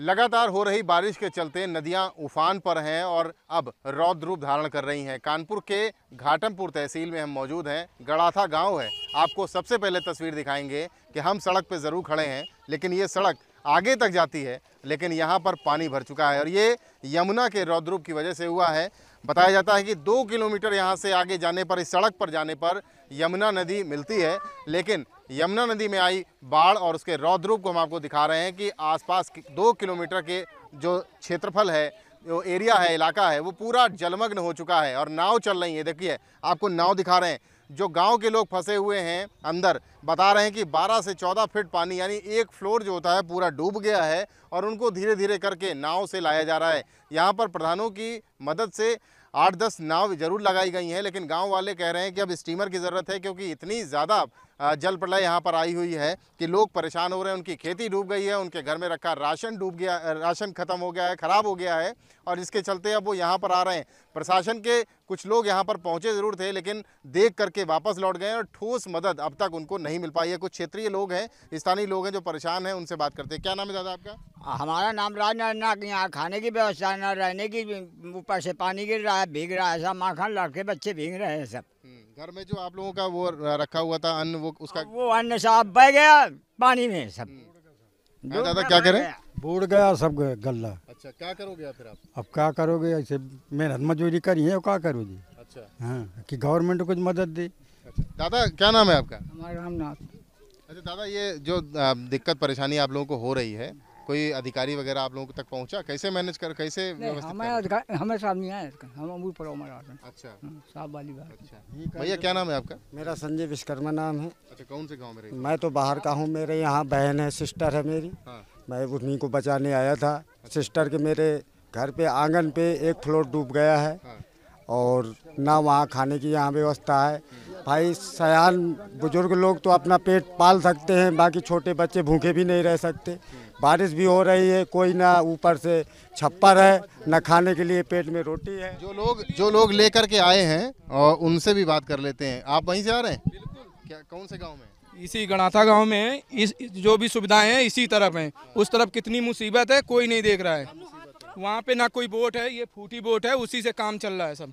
लगातार हो रही बारिश के चलते नदियां उफान पर हैं और अब रौद्र रूप धारण कर रही हैं कानपुर के घाटमपुर तहसील में हम मौजूद हैं गड़ाथा गांव है आपको सबसे पहले तस्वीर दिखाएंगे कि हम सड़क पर ज़रूर खड़े हैं लेकिन ये सड़क आगे तक जाती है लेकिन यहाँ पर पानी भर चुका है और ये यमुना के रौद्रूप की वजह से हुआ है बताया जाता है कि दो किलोमीटर यहाँ से आगे जाने पर इस सड़क पर जाने पर यमुना नदी मिलती है लेकिन यमुना नदी में आई बाढ़ और उसके रौद्रूप को हम आपको दिखा रहे हैं कि आसपास दो किलोमीटर के जो क्षेत्रफल है जो एरिया है इलाका है वो पूरा जलमग्न हो चुका है और नाव चल रही है देखिए आपको नाव दिखा रहे हैं जो गांव के लोग फंसे हुए हैं अंदर बता रहे हैं कि 12 से 14 फीट पानी यानी एक फ्लोर जो होता है पूरा डूब गया है और उनको धीरे धीरे करके नाव से लाया जा रहा है यहाँ पर प्रधानों की मदद से आठ दस नाव जरूर लगाई गई हैं लेकिन गांव वाले कह रहे हैं कि अब स्टीमर की ज़रूरत है क्योंकि इतनी ज़्यादा जल प्रलय यहाँ पर आई हुई है कि लोग परेशान हो रहे हैं उनकी खेती डूब गई है उनके घर में रखा राशन डूब गया राशन ख़त्म हो गया है ख़राब हो गया है और इसके चलते अब वो यहाँ पर आ रहे हैं प्रशासन के कुछ लोग यहाँ पर पहुँचे ज़रूर थे लेकिन देख करके वापस लौट गए और ठोस मदद अब तक उनको नहीं मिल पाई है कुछ क्षेत्रीय लोग हैं स्थानीय लोग हैं जो परेशान हैं उनसे बात करते हैं क्या नाम है दादा आपका हमारा नाम राज ना यहाँ खाने की व्यवस्था ना रहने की ऊपर से पानी गिर रहा है भीग रहा है सब माखन लड़के बच्चे भीग रहे हैं सब हम्म, घर में जो आप लोगों का वो रखा हुआ था अन्न वो उसका हाँ, वो अन्न साफ बह गया पानी में सब हम्म। हाँ, दादा क्या करें बूढ़ गया सब गल्ला अच्छा क्या करोगे फिर आप अब क्या करोगे ऐसे मेहनत मजूरी करी है क्या करोगे अच्छा हाँ कि गवर्नमेंट कुछ मदद दे अच्छा, दादा क्या नाम है आपका हमारा रामनाथ अच्छा दादा ये जो दिक्कत परेशानी आप लोगों को हो रही है कोई अधिकारी वगैरह आप लोगों तक पहुंचा कैसे मैनेज कर कैसे हमें साहब नहीं आया हम ऊपर अच्छा हम्म, साहब वाली बात अच्छा भैया क्या नाम है आपका मेरा संजय विश्वकर्मा नाम है अच्छा कौन से गाँव में रही मैं तो बाहर का हूँ मेरे यहाँ बहन है सिस्टर है मेरी हाँ। मैं उन्हीं को बचाने आया था सिस्टर के मेरे घर पे आंगन पे एक फ्लोर डूब गया है हाँ। और ना वहाँ खाने की यहाँ व्यवस्था है भाई सयान बुजुर्ग लोग तो अपना पेट पाल सकते हैं बाकी छोटे बच्चे भूखे भी नहीं रह सकते बारिश भी हो रही है कोई ना ऊपर से छप्पर है ना खाने के लिए पेट में रोटी है जो लोग जो लोग लेकर के आए हैं और उनसे भी बात कर लेते हैं आप वहीं से आ रहे हैं क्या कौन से गाँव में इसी गणाथा गांव में इस जो भी सुविधाएं हैं इसी तरफ हैं उस तरफ कितनी मुसीबत है कोई नहीं देख रहा है वहाँ पे ना कोई बोट है ये फूटी बोट है उसी से काम चल रहा है सब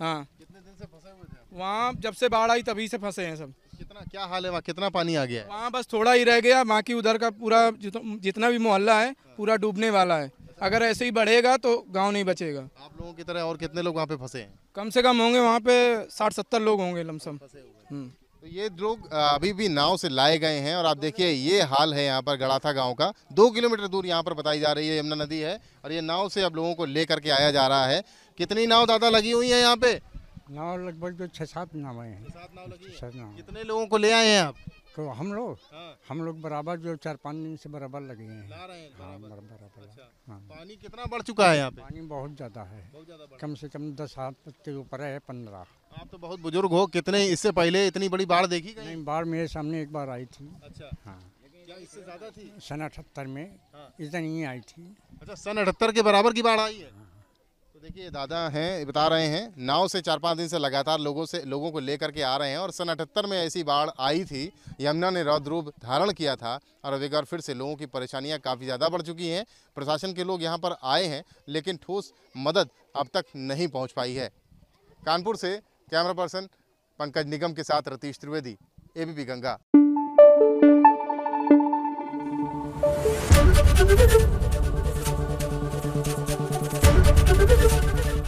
हाँ कितने दिन से फंसे हुए थे वहाँ जब से बाढ़ आई तभी से फंसे हैं सब कितना क्या हाल है वहाँ कितना पानी आ गया है वहाँ बस थोड़ा ही रह गया बाकी उधर का पूरा जितना भी मोहल्ला है पूरा डूबने वाला है अगर ऐसे ही बढ़ेगा तो गांव नहीं बचेगा आप लोगों की तरह और कितने लोग वहाँ पे फंसे हैं कम से कम होंगे वहाँ पे साठ सत्तर लोग होंगे लमसम तो ये लोग अभी भी नाव से लाए गए हैं और आप देखिए ये हाल है यहाँ पर गड़ाथा गांव का दो किलोमीटर दूर यहाँ पर बताई जा रही है यमुना नदी है और ये नाव से अब लोगों को ले करके आया जा रहा है कितनी नाव दादा लगी हुई है यहाँ पे नाव लगभग जो छः सात नाव हैं कितने लोगों को ले आए हैं आप तो हम लोग हाँ। हम लोग बराबर जो चार पाँच दिन से बराबर लगे हैं हाँ, बराबर, बराबर अच्छा। हाँ। पानी कितना बढ़ चुका है यहाँ पे पानी बहुत ज़्यादा है बहुत ज्यादा कम से कम दस हाथ के ऊपर है पंद्रह आप तो बहुत बुजुर्ग हो कितने इससे पहले इतनी बड़ी बाढ़ देखी गई नहीं बाढ़ मेरे सामने एक बार आई थी अच्छा हाँ इससे ज़्यादा थी सन अठहत्तर में दिन हाँ। ही आई थी अच्छा सन अठहत्तर के बराबर की बाढ़ आई है तो देखिए दादा हैं बता रहे हैं नाव से चार पाँच दिन से लगातार लोगों से लोगों को लेकर के आ रहे हैं और सन अठहत्तर में ऐसी बाढ़ आई थी यमुना ने रौद्र रूप धारण किया था और अब एक बार फिर से लोगों की परेशानियां काफ़ी ज़्यादा बढ़ चुकी हैं प्रशासन के लोग यहाँ पर आए हैं लेकिन ठोस मदद अब तक नहीं पहुँच पाई है कानपुर से कैमरा पर्सन पंकज निगम के साथ रतीश त्रिवेदी एबीपी गंगा